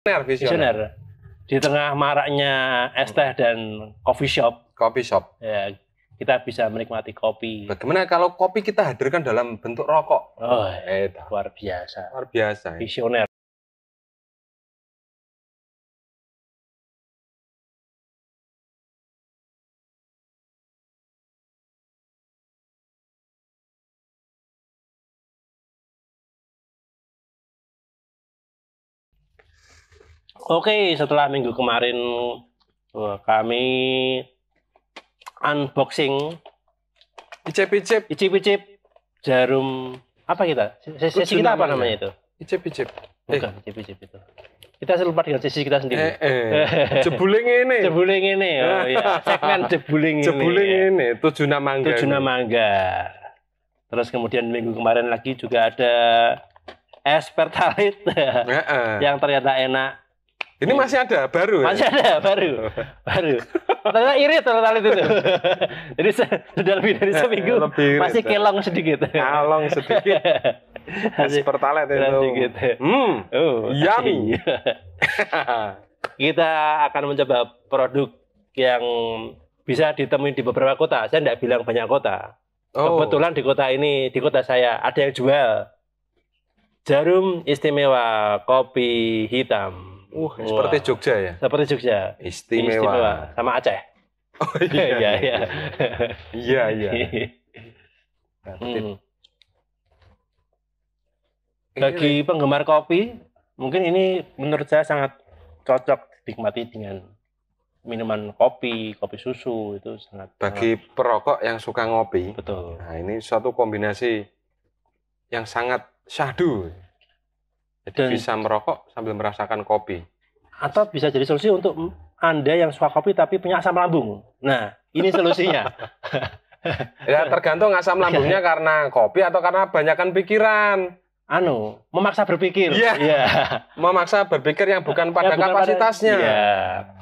visioner, visioner. Di tengah maraknya es teh dan coffee shop. Coffee shop. Ya, kita bisa menikmati kopi. Bagaimana kalau kopi kita hadirkan dalam bentuk rokok? Oh, eh, luar biasa. Luar biasa. Ya. Visioner. Oke, setelah minggu kemarin eh, kami unboxing icip-icip icip-icip jarum apa kita? Sesi kita apa namanya itu? Icip-icip. Bukan eh. icip-icip itu. Kita lupa dengan sesi kita sendiri. Eh, eh. jebuling ini. jebuling ini. Oh iya, segmen jebuling ini. Jebuling ini, nama Mangga. nama Mangga. Terus kemudian minggu kemarin lagi juga ada es pertalit yang ternyata enak ini masih ada baru. Ya? Masih ada baru, baru. Ternyata irit total itu tuh. Jadi sudah lebih dari seminggu lebih irit, masih ya. kelong sedikit. Kelong sedikit. masih pertalet itu. Sedikit. Hmm. Oh, yummy. Kita akan mencoba produk yang bisa ditemui di beberapa kota. Saya tidak bilang banyak kota. Oh. Kebetulan di kota ini, di kota saya ada yang jual jarum istimewa kopi hitam. Uh, Wah. seperti Jogja ya? Seperti Jogja. Istimewa. Istimewa. Sama Aceh. Oh iya, iya. iya, iya. Iya, iya. iya. Hmm. Bagi penggemar kopi, mungkin ini menurut saya sangat cocok dinikmati dengan minuman kopi, kopi susu itu sangat bagi sangat... perokok yang suka ngopi. Betul. Nah, ini suatu kombinasi yang sangat syahdu. Dan, bisa merokok sambil merasakan kopi. Atau bisa jadi solusi untuk Anda yang suka kopi tapi punya asam lambung. Nah, ini solusinya. ya tergantung asam lambungnya karena kopi atau karena banyakkan pikiran. Anu, memaksa berpikir. Iya. Yeah. memaksa berpikir yang bukan pada yang kapasitasnya. Iya.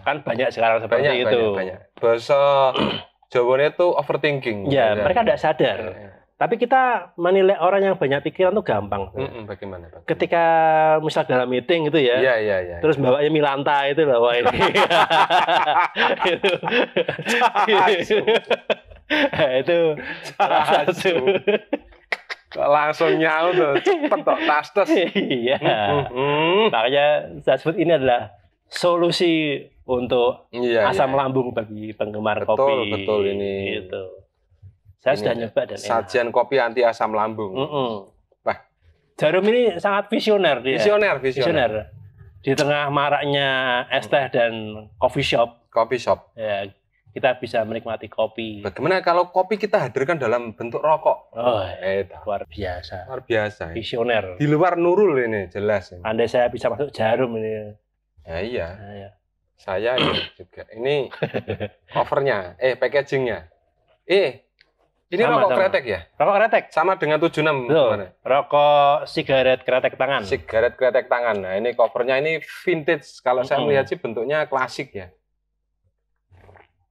Kan banyak sekarang seperti banyak, itu. Banyak, banyak. Bahasa Jawa itu overthinking. Iya, iya. mereka tidak sadar. Iya. Tapi kita menilai orang yang banyak pikiran tuh gampang. Mm -mm, bagaimana, bagaimana? Ketika misal dalam meeting gitu ya. Iya, iya, iya. Terus bawanya milanta itu bawa ini. itu. itu. itu. Langsung nyau tuh. Cepet tuh tas Iya. Makanya saya sebut ini adalah solusi untuk iya, asam iya. lambung bagi penggemar betul, kopi. Betul, betul ini. Gitu saya ini sudah nyoba dan sajian enak. kopi anti asam lambung. Mm -mm. Wah. Jarum ini sangat visioner dia. Visioner, visioner. visioner. Di tengah maraknya es teh mm. dan coffee shop. Coffee shop. Ya, kita bisa menikmati kopi. Bagaimana kalau kopi kita hadirkan dalam bentuk rokok? Oh, eh, luar biasa. Luar biasa. Ya. Visioner. Di luar Nurul ini jelas. ini. Andai saya bisa masuk jarum ini. Ya iya. Nah, ya. Saya juga. Ini covernya, eh packagingnya. Eh ini sama, rokok sama. kretek ya? Rokok kretek. Sama dengan 76 Betul. mana? Rokok sigaret kretek tangan. Sigaret kretek tangan. Nah, ini covernya ini vintage. Kalau mm -hmm. saya melihat sih bentuknya klasik ya.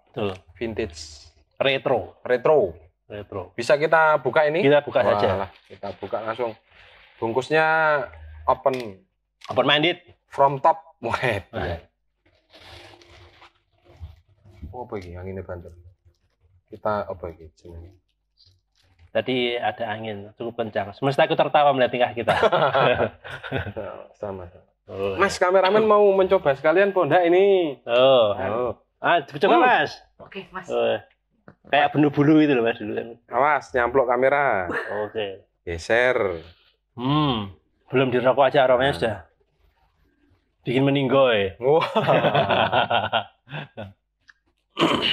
Betul. Vintage. Retro. Retro. Retro. Bisa kita buka ini? Kita buka Wah, saja. Lah. Kita buka langsung. Bungkusnya open. Open minded. From top. Wah. Oh, apa ini yang ini bantu? Kita apa ini jenenge? Tadi ada angin cukup kencang. Semesta aku tertawa melihat tingkah kita. sama. Oh. Mas kameramen mau mencoba sekalian pondak ini. Oh. oh. Ah, coba oh. Uh. Mas. Oke, okay, Mas. Oh. Eh. Kayak bulu-bulu itu loh Mas dulu kan. Awas, nyamplok kamera. Oke. Okay. Geser. Hmm. Belum dirokok aja aromanya hmm. sudah. Bikin meninggoy. Wah. Wow.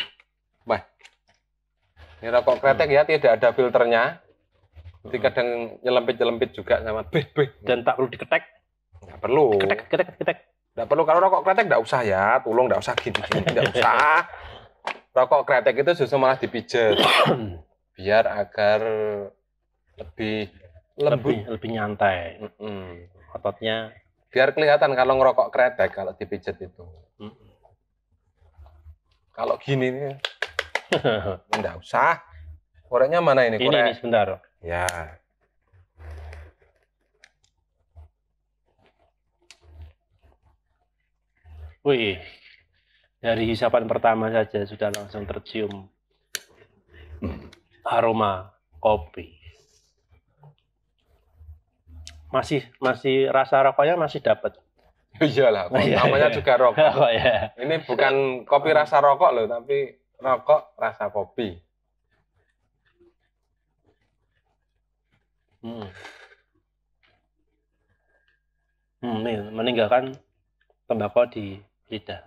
Ini rokok hmm. kretek ya, tidak ada filternya. Jadi hmm. kadang nyelempit-nyelempit juga sama beh beh. Dan tak perlu diketek. Nggak perlu. Ketek, ketek, ketek. Nggak perlu. Kalau rokok kretek nggak usah ya. Tolong nggak usah gini-gini. Nggak usah. Rokok kretek itu justru malah dipijet. Biar agar lebih lembut. Lebih, lebih nyantai. Mm Ototnya. Biar kelihatan kalau ngerokok kretek, kalau dipijet itu. Mm Kalau gini nih, Enggak usah. Koreknya mana ini korek? Ini, ini sebentar. Ya. Wih, dari hisapan pertama saja sudah langsung tercium aroma kopi. Masih masih rasa rokoknya masih dapat. Iyalah, iya. namanya juga rokok. Oh, iya. Ini bukan kopi rasa rokok loh, tapi rokok rasa kopi. Hmm. Hmm, nih, meninggalkan tembakau di lidah.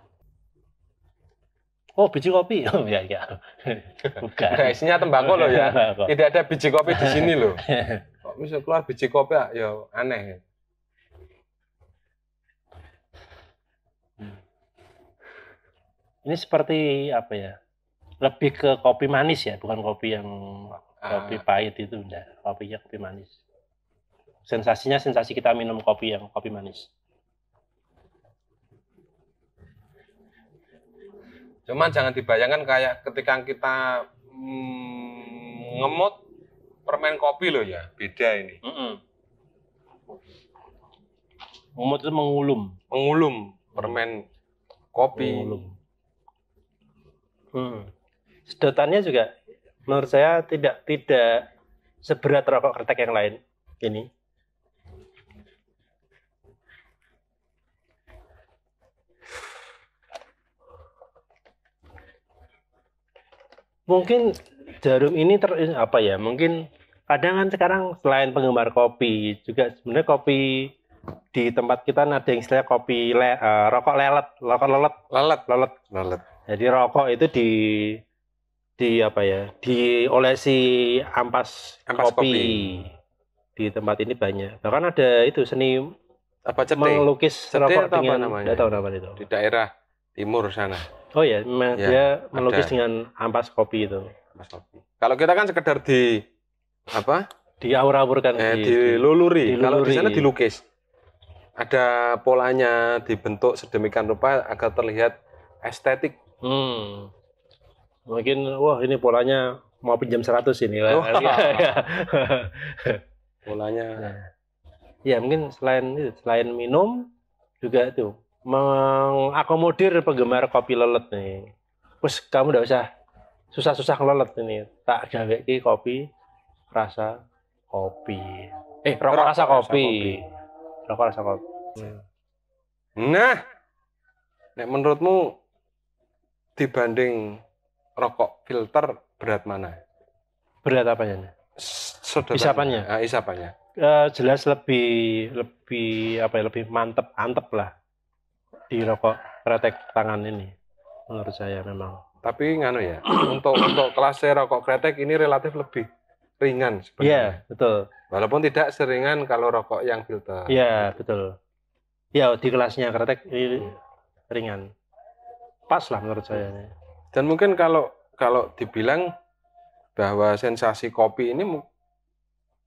Oh, biji kopi. Oh, ya, ya. Bukan. Nah, isinya tembakau loh ya. Tidak ada biji kopi di sini loh. Kok bisa keluar biji kopi ah? ya aneh. Hmm. Ini seperti apa ya? lebih ke kopi manis ya, bukan kopi yang ah. kopi pahit itu enggak. Kopinya kopi manis. Sensasinya sensasi kita minum kopi yang kopi manis. Cuman jangan dibayangkan kayak ketika kita mm, ngemut permen kopi loh ya, beda ini. Mm -mm. Ngemut itu mengulum. Mengulum permen kopi. Mengulum. Hmm sedotannya juga menurut saya tidak tidak seberat rokok kertek yang lain ini. Mungkin jarum ini ter apa ya? Mungkin kadang kan sekarang selain penggemar kopi juga sebenarnya kopi di tempat kita kan ada yang istilah kopi le, uh, rokok lelet, rokok lelet, lelet, lelet, lelet. Jadi rokok itu di di apa ya di diolesi ampas, ampas kopi. kopi di tempat ini banyak bahkan ada itu seni apa cete? melukis cete rokok apa dengan namanya? tahu nama itu di daerah timur sana oh ya ya, dia melukis ada. dengan ampas kopi itu ampas kopi kalau kita kan sekedar di apa diaur-aurkan eh, di, diluluri. diluluri kalau di sana dilukis ada polanya dibentuk sedemikian rupa agar terlihat estetik hmm mungkin wah ini polanya mau pinjam 100 ini lah. Oh. Iya, iya. polanya. Nah. Ya mungkin selain itu, selain minum juga itu mengakomodir penggemar kopi lelet nih. Terus kamu tidak usah susah-susah ngelelet ini. Tak gawe kopi rasa kopi. Eh, rokok rasa, rasa kopi. Rokok rasa kopi. Nah, nek menurutmu dibanding rokok filter berat mana? Berat apanya? ya? Isapannya. Ah, isapannya. Uh, jelas lebih lebih apa ya lebih mantep antep lah di rokok kretek tangan ini menurut saya memang. Tapi nganu ya untuk untuk kelas rokok kretek ini relatif lebih ringan sebenarnya. Iya betul. Walaupun tidak seringan kalau rokok yang filter. Iya betul. Ya di kelasnya kretek ini iya. ringan. Pas lah menurut saya. Dan mungkin kalau kalau dibilang bahwa sensasi kopi ini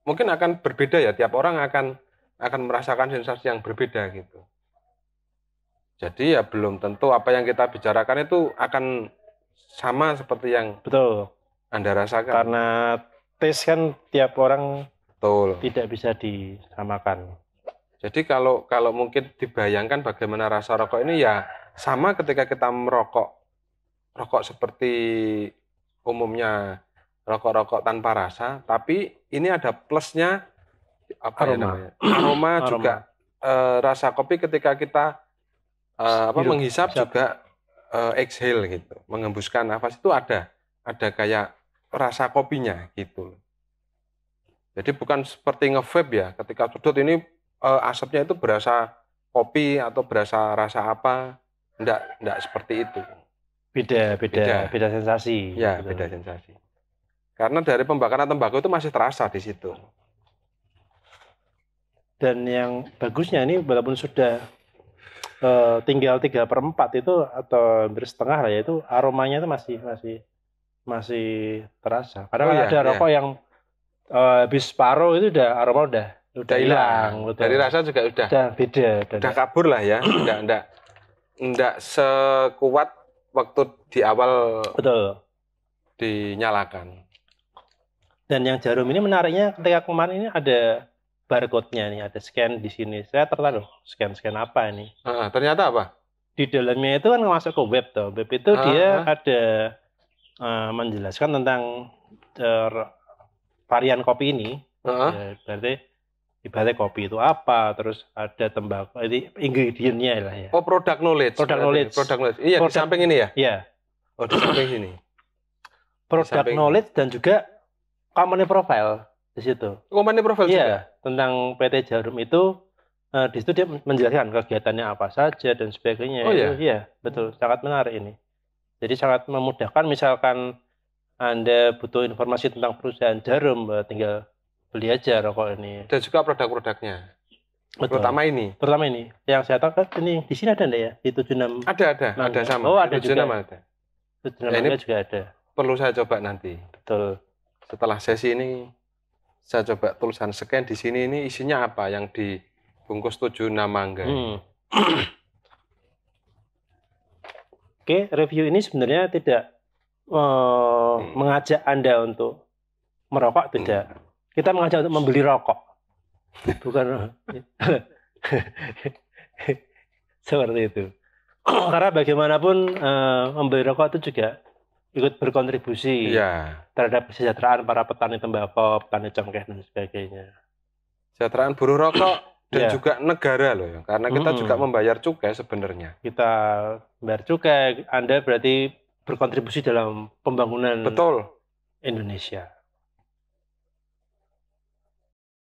mungkin akan berbeda ya tiap orang akan akan merasakan sensasi yang berbeda gitu. Jadi ya belum tentu apa yang kita bicarakan itu akan sama seperti yang betul Anda rasakan. Karena taste kan tiap orang betul tidak bisa disamakan. Jadi kalau kalau mungkin dibayangkan bagaimana rasa rokok ini ya sama ketika kita merokok rokok seperti umumnya rokok-rokok tanpa rasa, tapi ini ada plusnya apa ya aroma. ya namanya? Aroma, aroma. juga e, rasa kopi ketika kita e, apa menghisap Siap. juga e, exhale gitu, mengembuskan nafas itu ada, ada kayak rasa kopinya gitu. Jadi bukan seperti ngevape ya, ketika sudut ini e, asapnya itu berasa kopi atau berasa rasa apa, enggak enggak seperti itu beda beda beda, beda sensasi ya gitu. beda sensasi karena dari pembakaran tembakau itu masih terasa di situ dan yang bagusnya ini walaupun sudah uh, tinggal tiga per empat itu atau hampir setengah lah ya itu aromanya itu masih masih masih terasa karena oh, kan iya, ada ya. rokok iya. yang uh, habis itu udah aroma udah udah hilang dari rasa juga udah udah beda udah, udah kabur lah ya enggak enggak enggak sekuat waktu di awal betul dinyalakan. Dan yang jarum ini menariknya ketika kemarin ini ada barcode-nya nih, ada scan di sini. Saya tertarik, scan-scan apa ini? Uh, ternyata apa? Di dalamnya itu kan masuk ke web tuh. Web itu uh, dia ah, ah. ada uh, menjelaskan tentang eh, varian kopi ini. Uh. Ya, berarti ibaratnya kopi itu apa, terus ada tembakau, ini ingredientnya lah ya. Oh, produk knowledge. Produk knowledge. Produk knowledge. Iya, product, di samping ini ya? Iya. Oh, di samping sini. Produk knowledge dan juga company profile di situ. Company profile iya, juga. tentang PT Jarum itu uh, di situ dia menjelaskan kegiatannya apa saja dan sebagainya. Oh itu, iya. Iya, betul. Sangat menarik ini. Jadi sangat memudahkan misalkan Anda butuh informasi tentang perusahaan jarum, eh, tinggal beli aja rokok ini. Dan juga produk-produknya. Terutama ini. Terutama ini. Yang saya tahu kan ini di sini ada ndak ya? Di 76. Ada, ada, Mangga. ada sama. Oh, ada juga. ada. 76 ya, ini juga ada. Perlu saya coba nanti. Betul. Setelah sesi ini saya coba tulisan scan di sini ini isinya apa yang di dibungkus 76 mangga. Hmm. Oke, review ini sebenarnya tidak uh, hmm. mengajak Anda untuk merokok hmm. tidak. Hmm kita mengajak untuk membeli rokok. Bukan seperti itu. Karena bagaimanapun uh, membeli rokok itu juga ikut berkontribusi ya. terhadap kesejahteraan para petani tembakau, petani cengkeh dan sebagainya. Kesejahteraan buruh rokok dan ya. juga negara loh, ya. karena kita -hmm. juga membayar cukai sebenarnya. Kita membayar cukai, Anda berarti berkontribusi dalam pembangunan Betul. Indonesia.